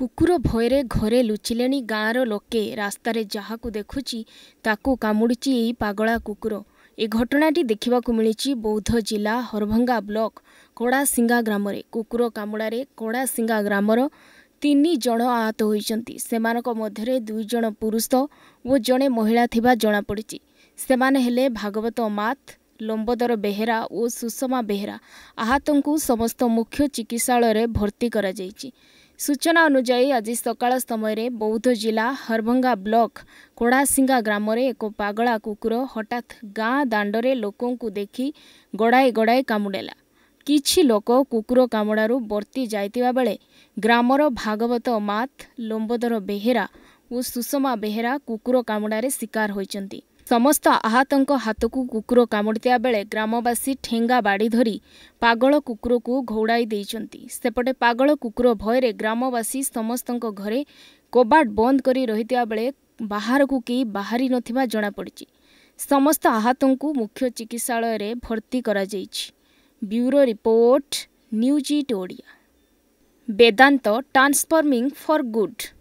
କୁକୁର ଭୟରେ ଘରେ ଲୁଚିଲେଣି ଗାଁର ଲୋକେ ରାସ୍ତାରେ ଯାହାକୁ ଦେଖୁଛି ତାକୁ କାମୁଡ଼ୁଛି ଏହି ପାଗଳା କୁକୁର ଏ ଘଟଣାଟି ଦେଖିବାକୁ ମିଳିଛି ବୌଦ୍ଧ ଜିଲ୍ଲା ହରଭଙ୍ଗା ବ୍ଲକ କଡ଼ାସିଙ୍ଗା ଗ୍ରାମରେ କୁକୁର କାମୁଡ଼ାରେ କଡ଼ାସିଙ୍ଗା ଗ୍ରାମର ତିନି ଜଣ ଆହତ ହୋଇଛନ୍ତି ସେମାନଙ୍କ ମଧ୍ୟରେ ଦୁଇ ଜଣ ପୁରୁଷ ଓ ଜଣେ ମହିଳା ଥିବା ଜଣାପଡ଼ିଛି ସେମାନେ ହେଲେ ଭାଗବତ ମାଥ ଲମ୍ବୋଦର ବେହେରା ଓ ସୁଷମା ବେହେରା ଆହତଙ୍କୁ ସମସ୍ତ ମୁଖ୍ୟ ଚିକିତ୍ସାଳୟରେ ଭର୍ତ୍ତି କରାଯାଇଛି ସୂଚନା ଅନୁଯାୟୀ ଆଜି ସକାଳ ସମୟରେ ବୌଦ୍ଧ ଜିଲ୍ଲା ହରଭଙ୍ଗା ବ୍ଲକ କୋଡ଼ାସିଙ୍ଗା ଗ୍ରାମରେ ଏକ ପାଗଳା କୁକୁର ହଠାତ୍ ଗାଁ ଦାଣ୍ଡରେ ଲୋକଙ୍କୁ ଦେଖି ଗଡ଼ାଇ ଗଡ଼ାଇ କାମୁଡ଼େଲା କିଛି ଲୋକ କୁକୁର କାମୁଡ଼ାରୁ ବର୍ତ୍ତି ଯାଇଥିବା ବେଳେ ଗ୍ରାମର ଭାଗବତ ମାଥ ଲମ୍ବୋଦର ବେହେରା ଓ ସୁଷମା ବେହେରା କୁକୁର କାମୁଡ଼ାରେ ଶିକାର ହୋଇଛନ୍ତି ସମସ୍ତ ଆହତଙ୍କ ହାତକୁ କୁକୁର କାମୁଡ଼ିଥିବା ବେଳେ ଗ୍ରାମବାସୀ ଠେଙ୍ଗା ବାଡ଼ି ଧରି ପାଗଳ କୁକୁରକୁ ଘଉଡ଼ାଇ ଦେଇଛନ୍ତି ସେପଟେ ପାଗଳ କୁକୁର ଭୟରେ ଗ୍ରାମବାସୀ ସମସ୍ତଙ୍କ ଘରେ କବାଟ ବନ୍ଦ କରି ରହିଥିବା ବେଳେ ବାହାରକୁ କେହି ବାହାରି ନଥିବା ଜଣାପଡ଼ିଛି ସମସ୍ତ ଆହତଙ୍କୁ ମୁଖ୍ୟ ଚିକିତ୍ସାଳୟରେ ଭର୍ତ୍ତି କରାଯାଇଛି bureau report news it Odia Vedanta transforming for good